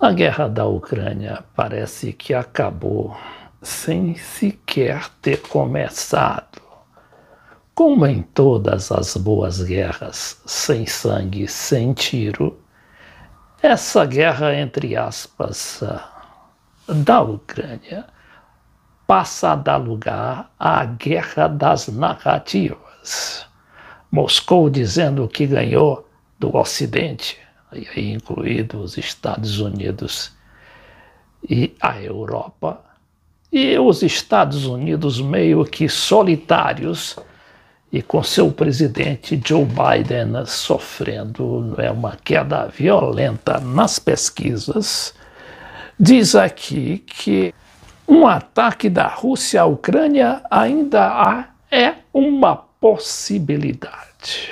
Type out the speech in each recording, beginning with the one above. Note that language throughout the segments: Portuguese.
A guerra da Ucrânia parece que acabou sem sequer ter começado. Como em todas as boas guerras, sem sangue, sem tiro, essa guerra, entre aspas, da Ucrânia passa a dar lugar à guerra das narrativas. Moscou dizendo que ganhou do Ocidente, e aí incluído os Estados Unidos e a Europa, e os Estados Unidos meio que solitários e com seu presidente Joe Biden sofrendo é, uma queda violenta nas pesquisas, diz aqui que um ataque da Rússia à Ucrânia ainda há, é uma possibilidade.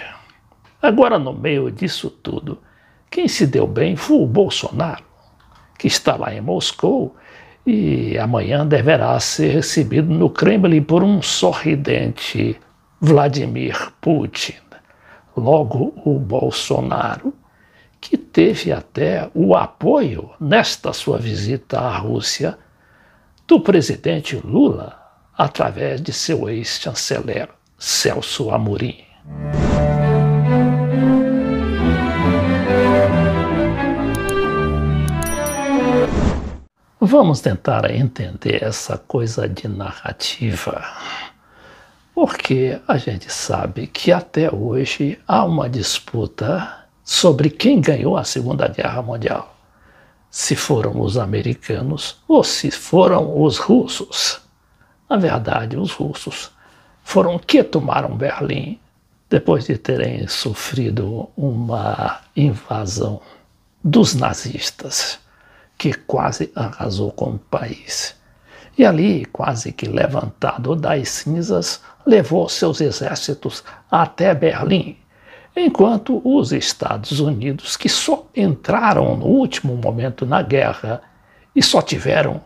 Agora, no meio disso tudo, quem se deu bem foi o Bolsonaro, que está lá em Moscou e amanhã deverá ser recebido no Kremlin por um sorridente Vladimir Putin. Logo, o Bolsonaro, que teve até o apoio nesta sua visita à Rússia do presidente Lula através de seu ex-chanceler Celso Amorim. Vamos tentar entender essa coisa de narrativa. Porque a gente sabe que até hoje há uma disputa sobre quem ganhou a Segunda Guerra Mundial. Se foram os americanos ou se foram os russos. Na verdade, os russos foram que tomaram Berlim depois de terem sofrido uma invasão dos nazistas que quase arrasou com o país. E ali, quase que levantado das cinzas, levou seus exércitos até Berlim, enquanto os Estados Unidos, que só entraram no último momento na guerra e só tiveram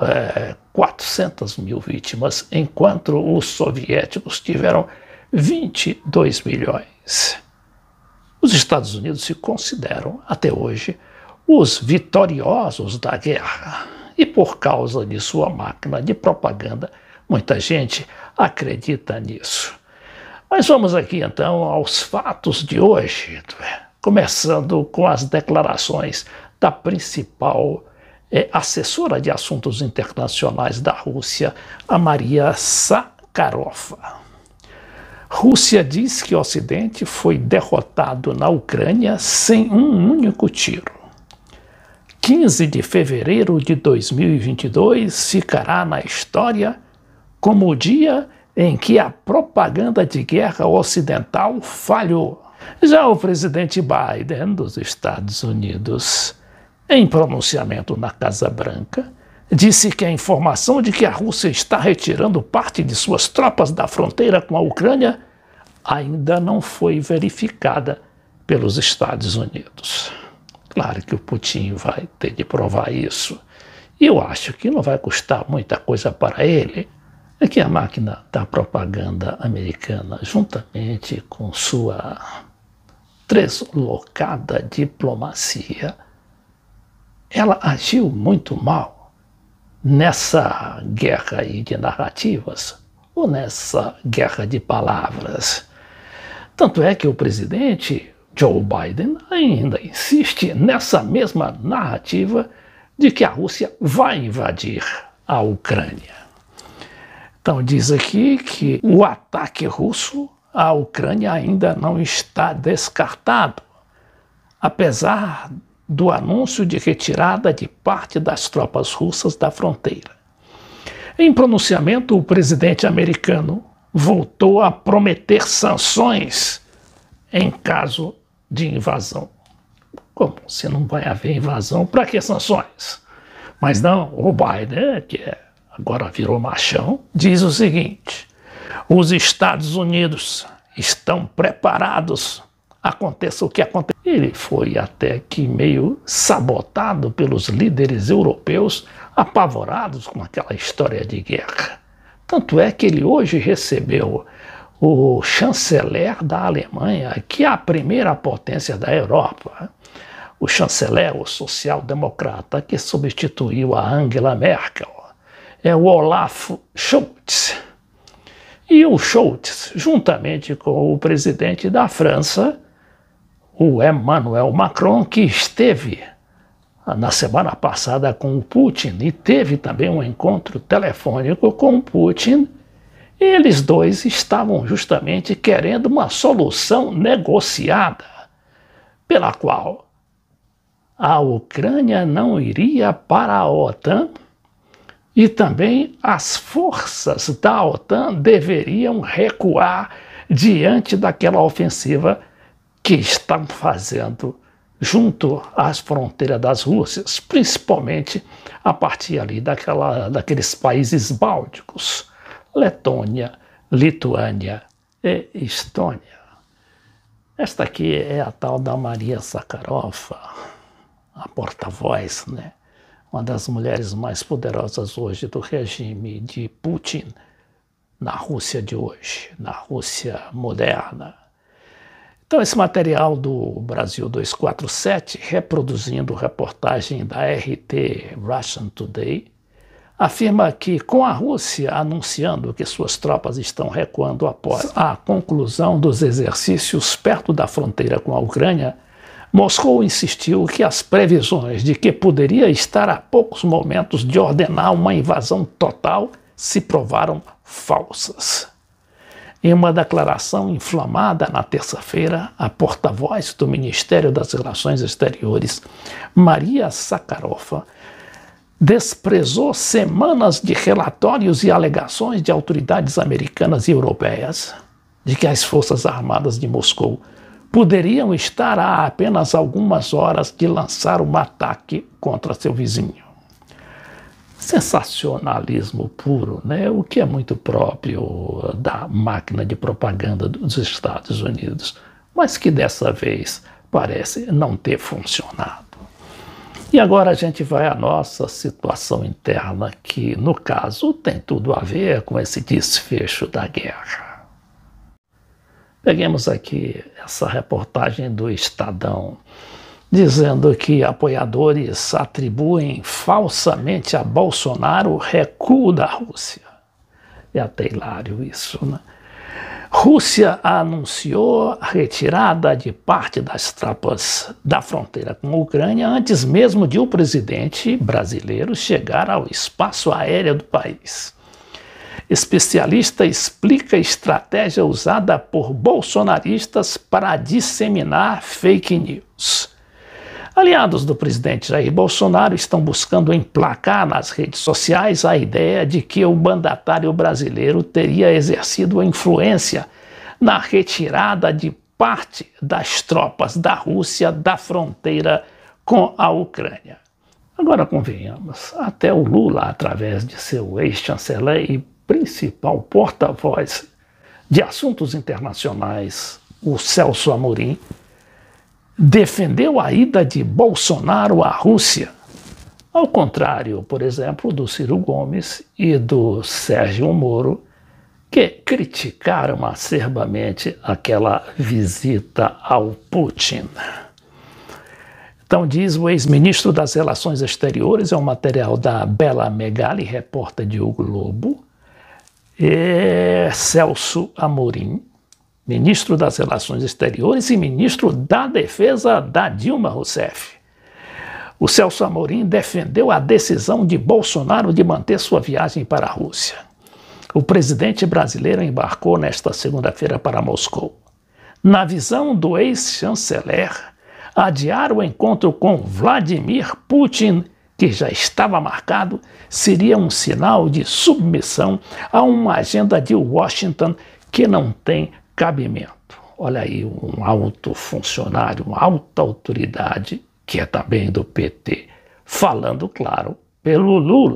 é, 400 mil vítimas, enquanto os soviéticos tiveram 22 milhões. Os Estados Unidos se consideram, até hoje, os vitoriosos da guerra. E por causa de sua máquina de propaganda, muita gente acredita nisso. Mas vamos aqui então aos fatos de hoje, começando com as declarações da principal é, assessora de assuntos internacionais da Rússia, a Maria Sakharova. Rússia diz que o Ocidente foi derrotado na Ucrânia sem um único tiro. 15 de fevereiro de 2022 ficará na história como o dia em que a propaganda de guerra ocidental falhou. Já o presidente Biden dos Estados Unidos, em pronunciamento na Casa Branca, disse que a informação de que a Rússia está retirando parte de suas tropas da fronteira com a Ucrânia ainda não foi verificada pelos Estados Unidos. Claro que o Putin vai ter de provar isso. E eu acho que não vai custar muita coisa para ele. É que a máquina da propaganda americana, juntamente com sua deslocada diplomacia, ela agiu muito mal nessa guerra aí de narrativas ou nessa guerra de palavras. Tanto é que o presidente Joe Biden ainda insiste nessa mesma narrativa de que a Rússia vai invadir a Ucrânia. Então, diz aqui que o ataque russo à Ucrânia ainda não está descartado, apesar do anúncio de retirada de parte das tropas russas da fronteira. Em pronunciamento, o presidente americano voltou a prometer sanções em caso de invasão. Como? Se não vai haver invasão, para que sanções? Mas não, o Biden, que é, agora virou machão, diz o seguinte: os Estados Unidos estão preparados, aconteça o que acontecer. Ele foi até que meio sabotado pelos líderes europeus, apavorados com aquela história de guerra. Tanto é que ele hoje recebeu o chanceler da Alemanha, que é a primeira potência da Europa, o chanceler, o social-democrata, que substituiu a Angela Merkel, é o Olaf Scholz. E o Scholz, juntamente com o presidente da França, o Emmanuel Macron, que esteve ah, na semana passada com o Putin e teve também um encontro telefônico com o Putin eles dois estavam justamente querendo uma solução negociada, pela qual a Ucrânia não iria para a OTAN e também as forças da OTAN deveriam recuar diante daquela ofensiva que estão fazendo junto às fronteiras das Rússias, principalmente a partir ali daquela, daqueles países bálticos. Letônia, Lituânia e Estônia. Esta aqui é a tal da Maria Zakharova, a porta-voz, né? uma das mulheres mais poderosas hoje do regime de Putin na Rússia de hoje, na Rússia moderna. Então, esse material do Brasil 247, reproduzindo reportagem da RT Russian Today, afirma que, com a Rússia anunciando que suas tropas estão recuando após a conclusão dos exercícios perto da fronteira com a Ucrânia, Moscou insistiu que as previsões de que poderia estar a poucos momentos de ordenar uma invasão total se provaram falsas. Em uma declaração inflamada na terça-feira, a porta-voz do Ministério das Relações Exteriores, Maria Sakharova, desprezou semanas de relatórios e alegações de autoridades americanas e europeias de que as Forças Armadas de Moscou poderiam estar a apenas algumas horas de lançar um ataque contra seu vizinho. Sensacionalismo puro, né? o que é muito próprio eh, da máquina de propaganda dos Estados Unidos, mas que dessa vez parece não ter funcionado. E agora a gente vai à nossa situação interna, que, no caso, tem tudo a ver com esse desfecho da guerra. Peguemos aqui essa reportagem do Estadão, dizendo que apoiadores atribuem falsamente a Bolsonaro recuo da Rússia. É até hilário isso, né? Rússia anunciou a retirada de parte das tropas da fronteira com a Ucrânia antes mesmo de o presidente brasileiro chegar ao espaço aéreo do país. Especialista explica a estratégia usada por bolsonaristas para disseminar fake news. Aliados do presidente Jair Bolsonaro estão buscando emplacar nas redes sociais a ideia de que o mandatário brasileiro teria exercido influência na retirada de parte das tropas da Rússia da fronteira com a Ucrânia. Agora, convenhamos, até o Lula, através de seu ex-chanceler e principal porta-voz de assuntos internacionais, o Celso Amorim, defendeu a ida de Bolsonaro à Rússia. Ao contrário, por exemplo, do Ciro Gomes e do Sérgio Moro, que criticaram acerbamente aquela visita ao Putin. Então, diz o ex-ministro das Relações Exteriores, é um material da Bela Megali, repórter de O Globo, é Celso Amorim, ministro das Relações Exteriores e ministro da Defesa da Dilma Rousseff. O Celso Amorim defendeu a decisão de Bolsonaro de manter sua viagem para a Rússia. O presidente brasileiro embarcou nesta segunda-feira para Moscou. Na visão do ex-chanceler, adiar o encontro com Vladimir Putin que já estava marcado, seria um sinal de submissão a uma agenda de Washington que não tem cabimento. Olha aí um alto funcionário, uma alta autoridade, que é também do PT, falando, claro, pelo Lula.